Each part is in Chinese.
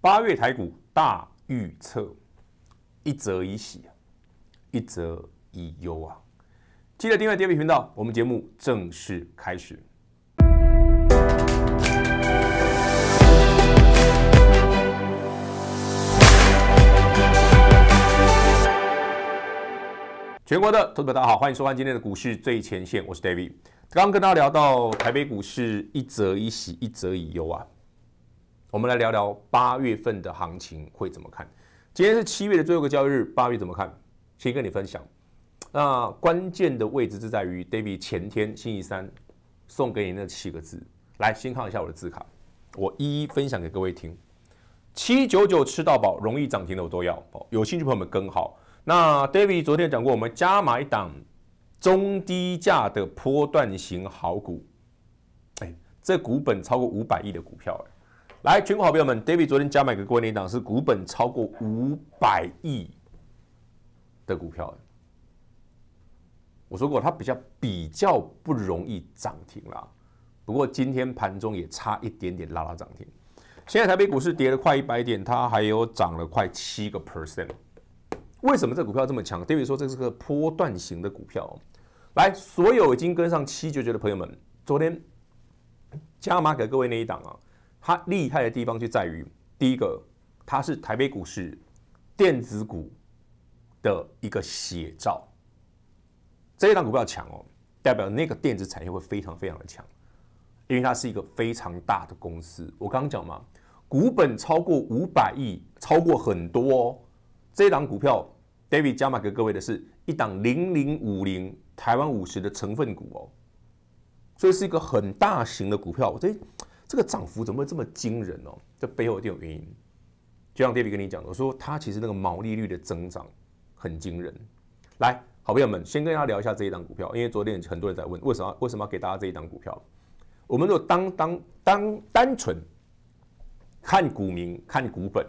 八月台股大预测，一则一喜，一则一忧啊！记得订阅 David 频道，我们节目正式开始。全国的投资者大家好，欢迎收看今天的股市最前线，我是 David。刚刚跟大家聊到台北股市，一则一喜，一则一忧啊！我们来聊聊八月份的行情会怎么看？今天是七月的最后一个交易日，八月怎么看？先跟你分享。那关键的位置是在于 David 前天星期三送给你那七个字，来先看一下我的字卡，我一一分享给各位听。七九九吃到饱，容易涨停的我都要。有兴趣朋友们跟好。那 David 昨天讲过，我们加买档中低价的波段型好股，哎，这股本超过五百亿的股票，哎。来，全国好朋友们，David 昨天加码给各位那一档是股本超过五百亿的股票。我说过，它比较比较不容易涨停啦。不过今天盘中也差一点点拉拉涨停。现在台北股市跌了快一百点，它还有涨了快七个 percent。为什么这股票这么强？David 说这是个波段型的股票。来，所有已经跟上七九九的朋友们，昨天加码给各位那一档啊。它厉害的地方就在于，第一个，它是台北股市电子股的一个写照。这一档股票强哦，代表那个电子产业会非常非常的强，因为它是一个非常大的公司。我刚刚讲嘛，股本超过五百亿，超过很多。哦。这一档股票，David 加码给各位的是一档零零五零台湾五十的成分股哦，所以是一个很大型的股票。这。这个涨幅怎么会这么惊人哦？这背后一定有原因。就像 David 跟你讲的，我说他其实那个毛利率的增长很惊人。来，好朋友们，先跟大家聊一下这一档股票，因为昨天很多人在问，为什么为什么要给大家这一档股票？我们果当当当单纯看股民看股本，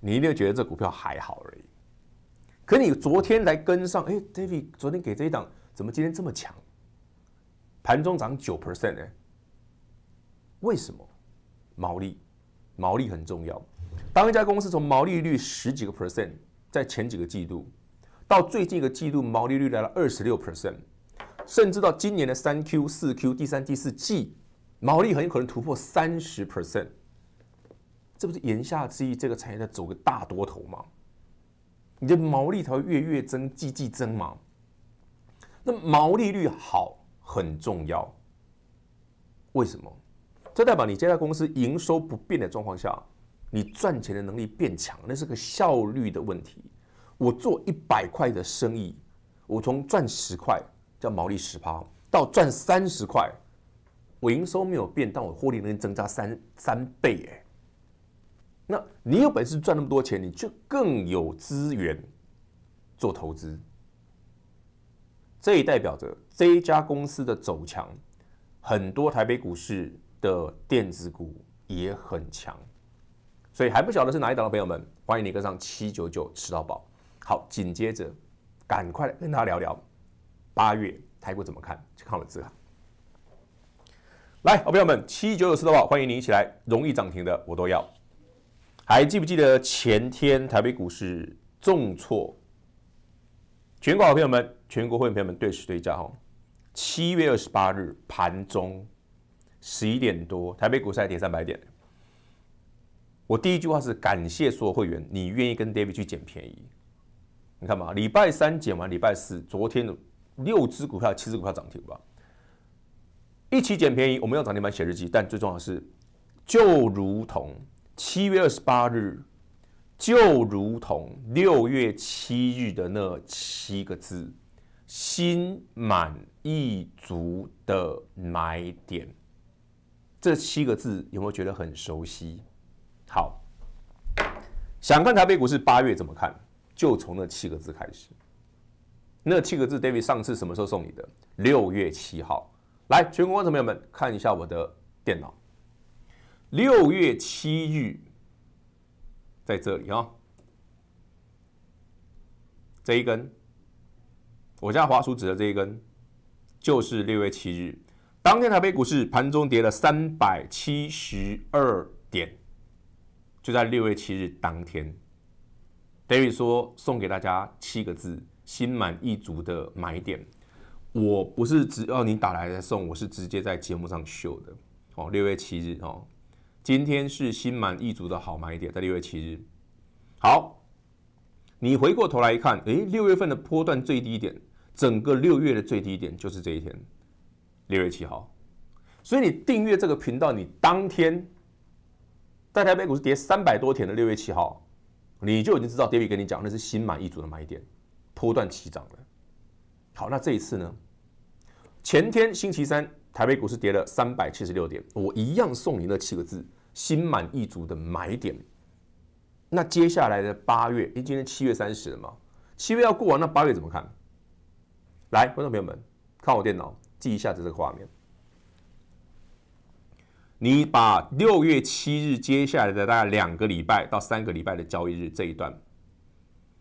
你一定觉得这股票还好而已。可你昨天来跟上，哎，David 昨天给这一档，怎么今天这么强？盘中涨九 percent 呢？为什么毛利毛利很重要？当一家公司从毛利率十几个 percent 在前几个季度，到最近一个季度毛利率来了二十六 percent，甚至到今年的三 Q 四 Q 第三第四季，毛利很有可能突破三十 percent，这不是言下之意这个产业在走个大多头吗？你的毛利才会月月增季季增吗？那毛利率好很重要，为什么？这代表你这家公司营收不变的状况下，你赚钱的能力变强，那是个效率的问题。我做一百块的生意，我从赚十块叫毛利十趴，到赚三十块，我营收没有变，但我获利能增加三三倍哎。那你有本事赚那么多钱，你就更有资源做投资。这也代表着这一家公司的走强，很多台北股市。的电子股也很强，所以还不晓得是哪一档的朋友们，欢迎你跟上七九九吃到饱。好，紧接着赶快跟大家聊聊八月台股怎么看？去看我的自考。来，好朋友们，七九九吃到饱，欢迎你一起来，容易涨停的我都要。还记不记得前天台北股市重挫？全国好朋友们，全国会员朋友们对时对价哦，七月二十八日盘中。十一点多，台北股市还跌三百点。我第一句话是感谢所有会员，你愿意跟 David 去捡便宜。你看嘛，礼拜三捡完，礼拜四昨天的六只股票、七只股票涨停吧，一起捡便宜。我们用涨停板写日记，但最重要的是，就如同七月二十八日，就如同六月七日的那七个字，心满意足的买点。这七个字有没有觉得很熟悉？好，想看台北股市八月怎么看？就从那七个字开始。那七个字，David 上次什么时候送你的？六月七号。来，全国观众朋友们，看一下我的电脑。六月七日，在这里啊。这一根，我家华叔指的这一根，就是六月七日。当天台北股市盘中跌了三百七十二点，就在六月七日当天。等于说送给大家七个字：心满意足的买点。我不是只要你打来再送，我是直接在节目上秀的哦。六月七日哦，今天是心满意足的好买点，在六月七日。好，你回过头来看，诶，六月份的波段最低点，整个六月的最低点就是这一天。六月七号，所以你订阅这个频道，你当天在台北股市跌三百多点的。六月七号，你就已经知道，David 跟你讲那是心满意足的买点，波断其涨了。好，那这一次呢？前天星期三，台北股市跌了三百七十六点，我一样送你那七个字：心满意足的买点。那接下来的八月，因今天七月三十了嘛，七月要过完，那八月怎么看？来，观众朋友们，看我电脑。记一下子这个画面。你把六月七日接下来的大概两个礼拜到三个礼拜的交易日这一段，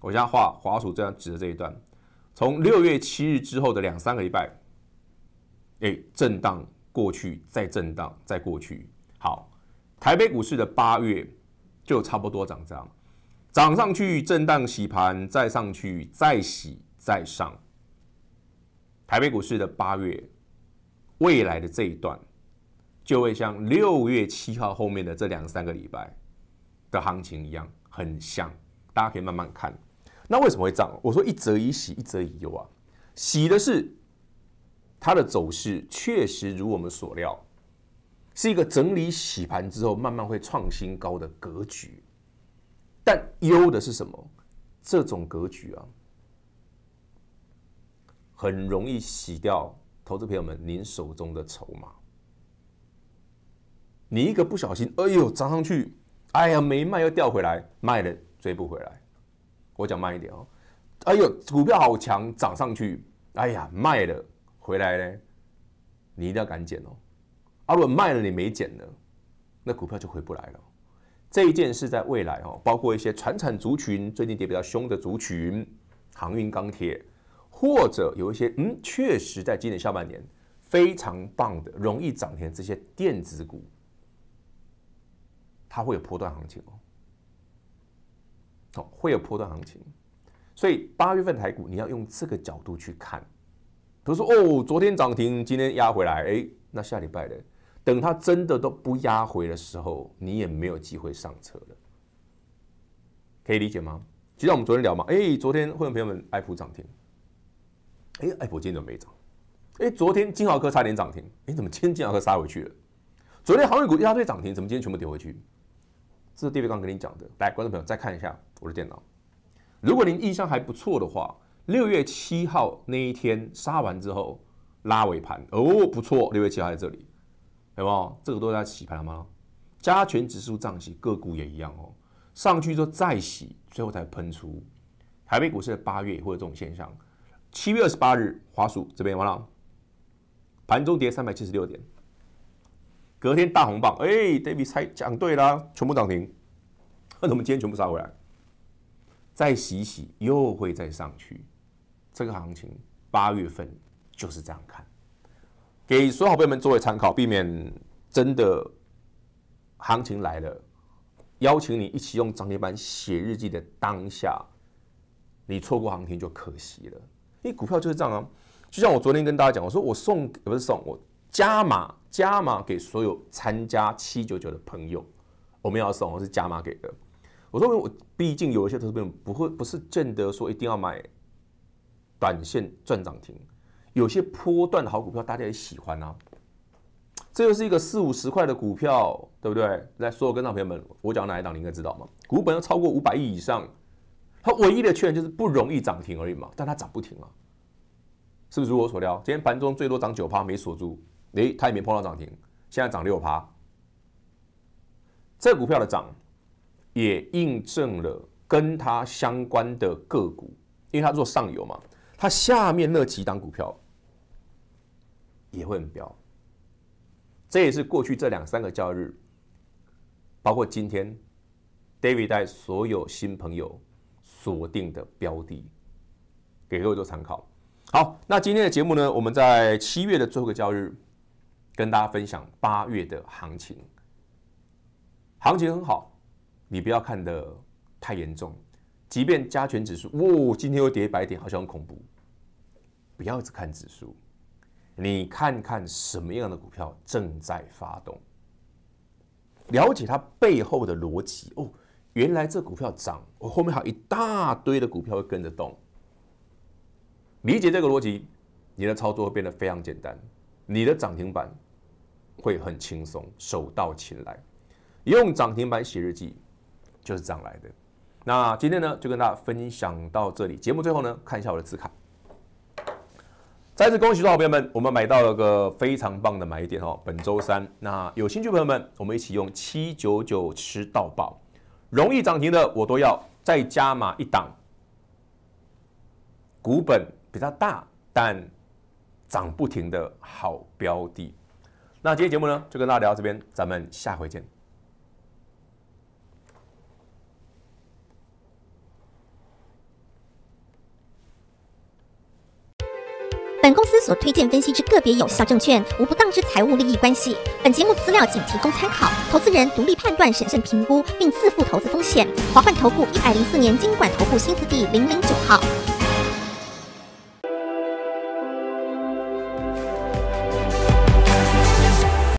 我先画华数这样指的这一段，从六月七日之后的两三个礼拜，哎，震荡过去，再震荡，再过去。好，台北股市的八月就差不多长这样，涨上去，震荡洗盘，再上去，再洗，再上。台北股市的八月，未来的这一段，就会像六月七号后面的这两三个礼拜的行情一样，很像。大家可以慢慢看。那为什么会这样？我说一则以喜，一则以忧啊。喜的是，它的走势确实如我们所料，是一个整理洗盘之后，慢慢会创新高的格局。但忧的是什么？这种格局啊。很容易洗掉投资朋友们您手中的筹码。你一个不小心，哎呦涨上去，哎呀没卖又掉回来，卖了追不回来。我讲慢一点哦，哎呦股票好强涨上去，哎呀卖了回来呢，你一定要赶紧哦。阿文卖了你没减呢，那股票就回不来了。这一件是在未来哦，包括一些传产族群，最近跌比较凶的族群，航运、钢铁。或者有一些嗯，确实在今年下半年非常棒的、容易涨停这些电子股，它会有波段行情哦，哦，会有波段行情。所以八月份台股你要用这个角度去看，比如说哦，昨天涨停，今天压回来，哎，那下礼拜的，等它真的都不压回的时候，你也没有机会上车了，可以理解吗？就像我们昨天聊嘛，哎，昨天会有朋友们爱普涨停。哎哎，我今天怎么没涨？哎，昨天金豪科差点涨停，哎，怎么今天金豪科杀回去了？昨天航运股一大堆涨停，怎么今天全部跌回去？这是第几刚跟你讲的？来，观众朋友再看一下我的电脑。如果您印象还不错的话，六月七号那一天杀完之后拉尾盘，哦，不错，六月七号在这里，有没有？这个都在洗盘了吗？加权指数涨洗，个股也一样哦。上去之后再洗，最后才喷出。台北股市在八月也会有这种现象。七月二十八日，华数这边完了，盘中跌三百七十六点。隔天大红棒，哎，David 猜讲对了，全部涨停。那我们今天全部杀回来，再洗洗，又会再上去。这个行情，八月份就是这样看。给所有朋友们作为参考，避免真的行情来了，邀请你一起用涨停板写日记的当下，你错过行情就可惜了。因为股票就是这样啊，就像我昨天跟大家讲，我说我送不是送，我加码加码给所有参加七九九的朋友，我们要送，我是加码给的。我说我毕竟有一些投资友不会不是见得说一定要买短线赚涨停，有些波段的好股票大家也喜欢啊。这又是一个四五十块的股票，对不对？来，所有跟上朋友们，我讲哪一档，你应该知道吗？股本要超过五百亿以上。它唯一的缺点就是不容易涨停而已嘛，但它涨不停啊，是不是如我所料？今天盘中最多涨九趴没锁住，哎，它也没碰到涨停，现在涨六趴。这股票的涨也印证了跟它相关的个股，因为它做上游嘛，它下面那几档股票也会很飙。这也是过去这两三个交易日，包括今天，David 带所有新朋友。锁定的标的，给各位做参考。好，那今天的节目呢？我们在七月的最后一个交易日，跟大家分享八月的行情。行情很好，你不要看的太严重。即便加权指数，哦，今天又跌百点，好像很恐怖。不要只看指数，你看看什么样的股票正在发动，了解它背后的逻辑哦。原来这股票涨，我后面还一大堆的股票会跟着动。理解这个逻辑，你的操作会变得非常简单，你的涨停板会很轻松，手到擒来。用涨停板写日记，就是样来的。那今天呢，就跟大家分享到这里。节目最后呢，看一下我的字卡。再次恭喜所有朋友们，我们买到了个非常棒的买点哦。本周三，那有兴趣朋友们，我们一起用七九九吃到饱。容易涨停的，我都要再加码一档。股本比较大但涨不停的好标的，那今天节目呢，就跟大家聊到这边，咱们下回见。所推荐分析之个别有效证券，无不当之财务利益关系。本节目资料仅提供参考，投资人独立判断、审慎评估，并自负投资风险。华冠投顾一百零四年经管投顾新字第零零九号。